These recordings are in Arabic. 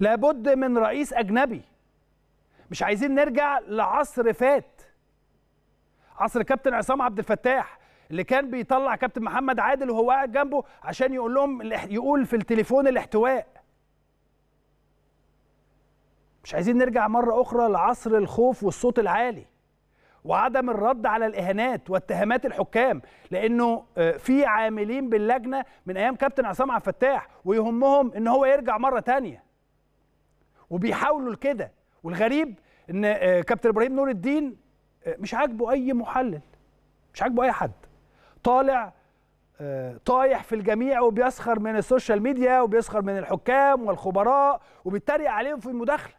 لابد من رئيس أجنبي مش عايزين نرجع لعصر فات عصر كابتن عصام عبد الفتاح اللي كان بيطلع كابتن محمد عادل وهو قاعد جنبه عشان يقول لهم يقول في التليفون الاحتواء مش عايزين نرجع مرة أخرى لعصر الخوف والصوت العالي وعدم الرد على الإهانات واتهامات الحكام لأنه آه، في عاملين باللجنة من أيام كابتن عصام عبد الفتاح ويهمهم إن هو يرجع مرة تانية وبيحاولوا لكده والغريب ان آه، كابتن ابراهيم نور الدين آه، مش عاجبه اي محلل مش عاجبه اي حد طالع آه، طايح في الجميع وبيسخر من السوشيال ميديا وبيسخر من الحكام والخبراء وبيتريق عليهم في المداخله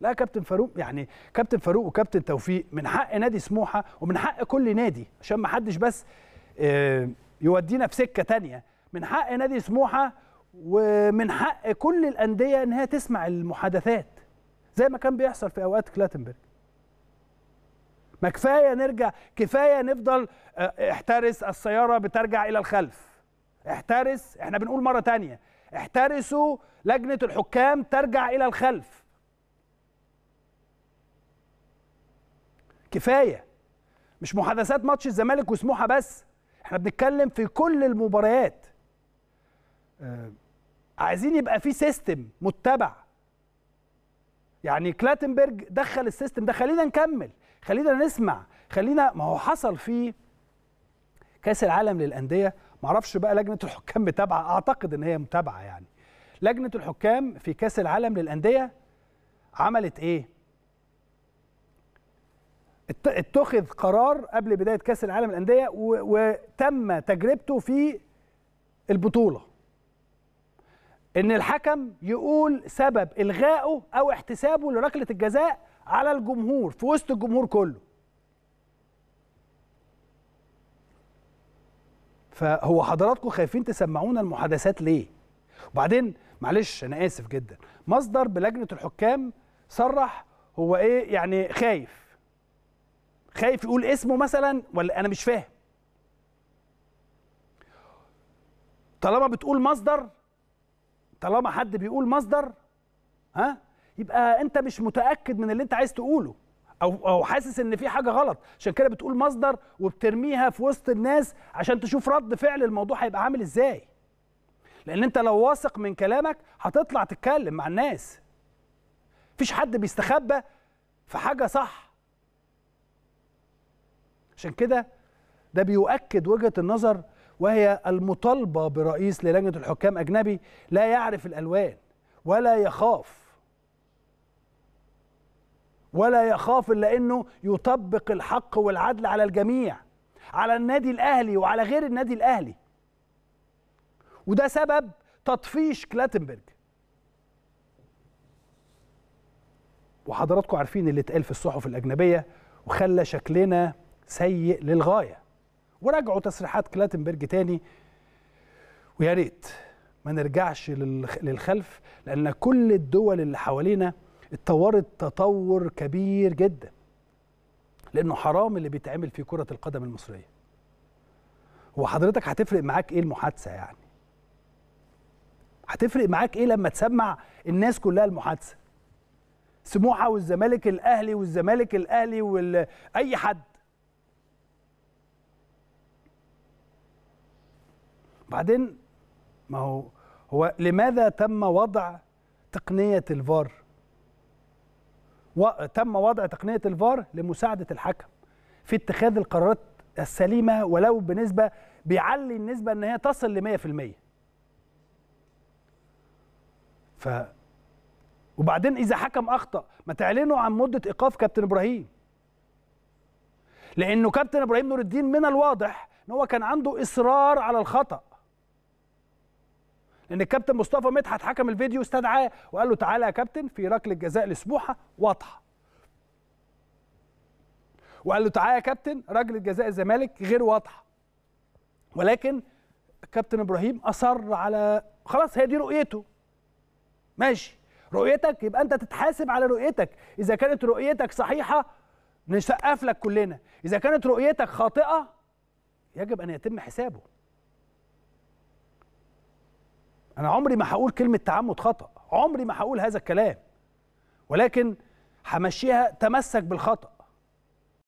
لا كابتن فاروق يعني كابتن فاروق وكابتن توفيق من حق نادي سموحه ومن حق كل نادي عشان ما حدش بس يودينا في سكه تانية من حق نادي سموحه ومن حق كل الانديه ان هي تسمع المحادثات زي ما كان بيحصل في اوقات كلاتنبرج ما كفايه نرجع كفايه نفضل آه، احترس السياره بترجع الى الخلف احترس احنا بنقول مره تانية احترسوا لجنه الحكام ترجع الى الخلف كفايه مش محادثات ماتش الزمالك وسموحه بس احنا بنتكلم في كل المباريات آه، عايزين يبقى في سيستم متبع يعني كلاتنبرج دخل السيستم ده خلينا نكمل خلينا نسمع خلينا ما هو حصل في كاس العالم للانديه معرفش بقى لجنه الحكام متابعه اعتقد ان هي متابعه يعني لجنه الحكام في كاس العالم للانديه عملت ايه اتخذ قرار قبل بدايه كاس العالم للانديه وتم تجربته في البطوله ان الحكم يقول سبب الغائه او احتسابه لركله الجزاء على الجمهور في وسط الجمهور كله فهو حضراتكم خايفين تسمعونا المحادثات ليه وبعدين معلش انا اسف جدا مصدر بلجنه الحكام صرح هو ايه يعني خايف خايف يقول اسمه مثلا ولا انا مش فاهم طالما بتقول مصدر طالما حد بيقول مصدر ها يبقى انت مش متاكد من اللي انت عايز تقوله او او حاسس ان في حاجه غلط عشان كده بتقول مصدر وبترميها في وسط الناس عشان تشوف رد فعل الموضوع هيبقى عامل ازاي لان انت لو واثق من كلامك هتطلع تتكلم مع الناس مفيش حد بيستخبى في حاجه صح عشان كده ده بيؤكد وجهه النظر وهي المطالبة برئيس للجنة الحكام أجنبي لا يعرف الألوان ولا يخاف ولا يخاف إلا أنه يطبق الحق والعدل على الجميع على النادي الأهلي وعلى غير النادي الأهلي وده سبب تطفيش كلاتنبرج وحضراتكم عارفين اللي اتقال في الصحف الأجنبية وخلى شكلنا سيء للغاية وراجعوا تصريحات كلاتنبرج تاني ويا ريت ما نرجعش للخلف لان كل الدول اللي حوالينا اتطورت تطور كبير جدا لانه حرام اللي بيتعمل في كره القدم المصريه هو حضرتك هتفرق معاك ايه المحادثه يعني هتفرق معاك ايه لما تسمع الناس كلها المحادثه سموحه والزمالك الاهلي والزمالك الاهلي واي اي حد بعدين ما هو هو لماذا تم وضع تقنية الفار تم وضع تقنية الفار لمساعدة الحكم في اتخاذ القرارات السليمة ولو بنسبة بيعلي النسبة ان هي تصل ل 100% ف وبعدين اذا حكم اخطا ما تعلنوا عن مده ايقاف كابتن ابراهيم لانه كابتن ابراهيم نور الدين من الواضح ان هو كان عنده اصرار على الخطا ان الكابتن مصطفى مدحت حكم الفيديو استدعاه وقال له تعالى يا كابتن في ركله جزاء لسبوحه واضحه وقال له تعالى يا كابتن ركله جزاء الزمالك غير واضحه ولكن كابتن ابراهيم اصر على خلاص هي دي رؤيته ماشي رؤيتك يبقى انت تتحاسب على رؤيتك اذا كانت رؤيتك صحيحه نسقف لك كلنا اذا كانت رؤيتك خاطئه يجب ان يتم حسابه انا عمري ما هقول كلمه تعمد خطا عمري ما هقول هذا الكلام ولكن همشيها تمسك بالخطا